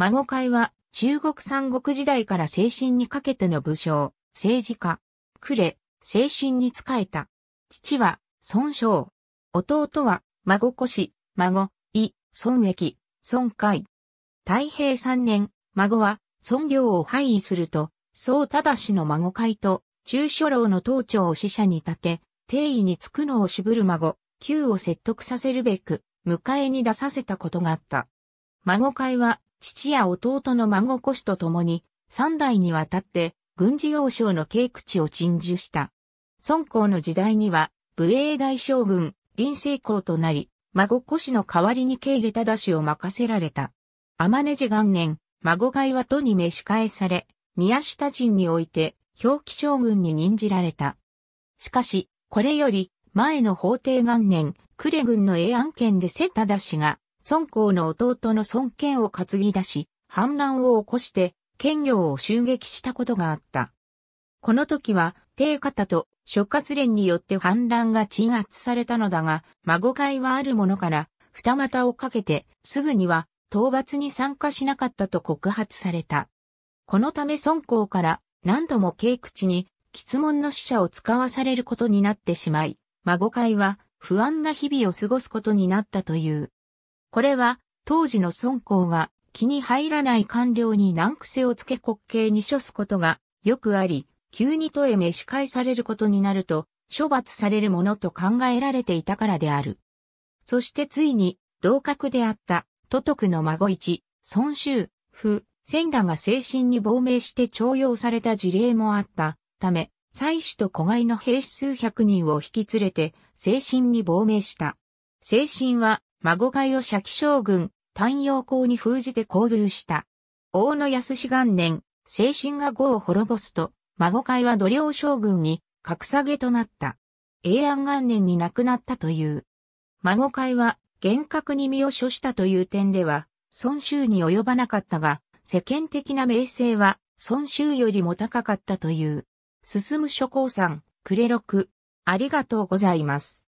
孫会は中国三国時代から精神にかけての武将、政治家、呉、精神に仕えた。父は、孫昌。弟は、孫越、孫、伊、孫益、孫海。太平三年、孫は、孫領を廃位すると、だ忠の孫会と、中書郎の当庁を使者に立て、定位につくのを渋る孫、旧を説得させるべく、迎えに出させたことがあった。孫会は父や弟の孫子氏と共に、三代にわたって軍事要衝の軽口を鎮守した。孫公の時代には、武英大将軍、林成公となり、孫子氏の代わりに慶下忠氏を任せられた。天根寺元年、孫会は都に召し返され、宮下陣において、表記将軍に任じられた。しかし、これより、前の法廷元年、呉軍の永安県で瀬忠氏が、孫公の弟の孫権を担ぎ出し、反乱を起こして、権業を襲撃したことがあった。この時は、帝方と諸葛連によって反乱が鎮圧されたのだが、孫会はあるものから、二股をかけて、すぐには、討伐に参加しなかったと告発された。このため孫公から何度も軽口に、質問の使者を使わされることになってしまい、孫会は不安な日々を過ごすことになったという。これは当時の孫公が気に入らない官僚に難癖をつけ滑稽に処すことがよくあり、急にとえ召し返されることになると処罰されるものと考えられていたからである。そしてついに同格であった都督の孫一、孫秀、夫、千羅が精神に亡命して徴用された事例もあったため、妻子と子飼いの兵士数百人を引き連れて、精神に亡命した。精神は孫会を釈将軍、丹陽公に封じて交流した。大野安氏元年、精神が呉を滅ぼすと、孫会は土領将軍に格下げとなった。永安元年に亡くなったという。孫会は厳格に身を処したという点では、孫州に及ばなかったが、世間的な名声は孫州よりも高かったという。進む諸行さん、クレロク、ありがとうございます。